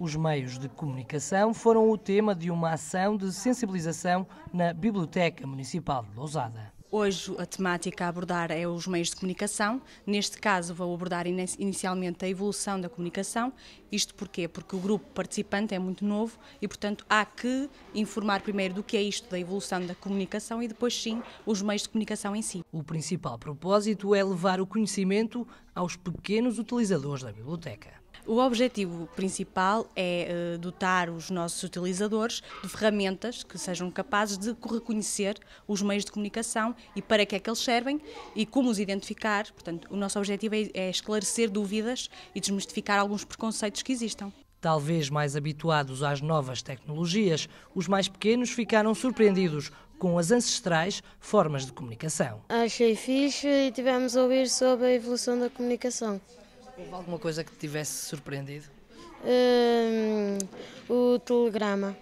Os meios de comunicação foram o tema de uma ação de sensibilização na Biblioteca Municipal de Lousada. Hoje a temática a abordar é os meios de comunicação. Neste caso, vou abordar inicialmente a evolução da comunicação. Isto porquê? Porque o grupo participante é muito novo e, portanto, há que informar primeiro do que é isto da evolução da comunicação e depois, sim, os meios de comunicação em si. O principal propósito é levar o conhecimento aos pequenos utilizadores da biblioteca. O objetivo principal é eh, dotar os nossos utilizadores de ferramentas que sejam capazes de reconhecer os meios de comunicação e para que é que eles servem e como os identificar. Portanto, o nosso objetivo é, é esclarecer dúvidas e desmistificar alguns preconceitos que existam. Talvez mais habituados às novas tecnologias, os mais pequenos ficaram surpreendidos com as ancestrais formas de comunicação. Achei fixe e tivemos a ouvir sobre a evolução da comunicação. Houve alguma coisa que te tivesse surpreendido? Hum, o telegrama.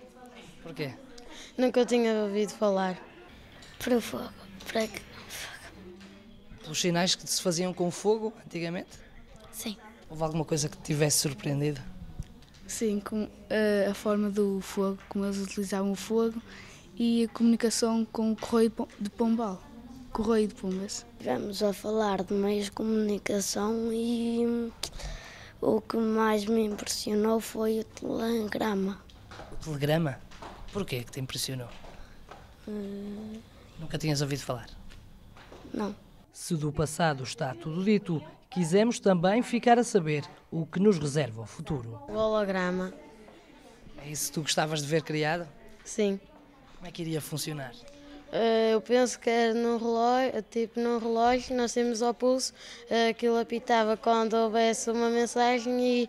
Porquê? Nunca tinha ouvido falar. Para o fogo. Para que Os sinais que se faziam com fogo antigamente? Sim. Houve alguma coisa que te tivesse surpreendido? Sim, com, uh, a forma do fogo, como eles utilizavam o fogo e a comunicação com o correio de Pombal. Correio de Pombas. Vamos a falar de meios de comunicação e o que mais me impressionou foi o telegrama. O telegrama? Porquê que te impressionou? Uh... Nunca tinhas ouvido falar? Não. Se do passado está tudo dito, quisemos também ficar a saber o que nos reserva o futuro. O holograma. É isso que tu gostavas de ver criado? Sim. Como é que iria funcionar? Eh, eu penso que era num relógio, eh, tipo num relógio, nós temos ao pulso, uh, aquilo apitava quando houvesse uma mensagem e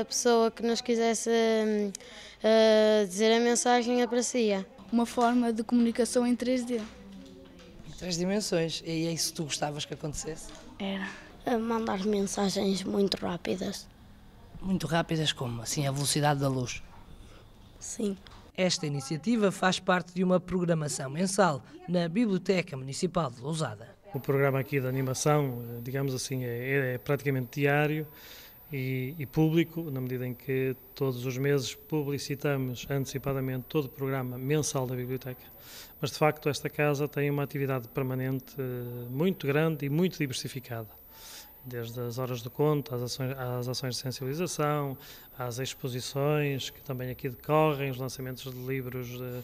a pessoa que nos quisesse hum, dizer a mensagem aparecia. Uma forma de comunicação em 3D. Em três dimensões. E é isso que tu gostavas que acontecesse? Era. A mandar mensagens muito rápidas. Muito rápidas como? Assim, a velocidade da luz? Sim. Esta iniciativa faz parte de uma programação mensal na Biblioteca Municipal de Lousada. O programa aqui de animação, digamos assim, é, é praticamente diário e, e, público, na medida em que todos os meses publicitamos antecipadamente todo o programa mensal da biblioteca. Mas, de facto, esta casa tem uma atividade permanente eh, muito grande e muito diversificada desde as horas do conto às ações, às ações de sensibilização, às exposições que também aqui decorrem, os lançamentos de livros de,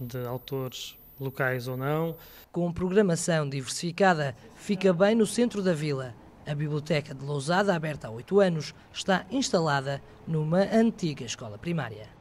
de autores locais ou não. Com programação diversificada, fica bem no centro da vila. A biblioteca de Lousada, aberta há oito anos, está instalada numa antiga escola primária.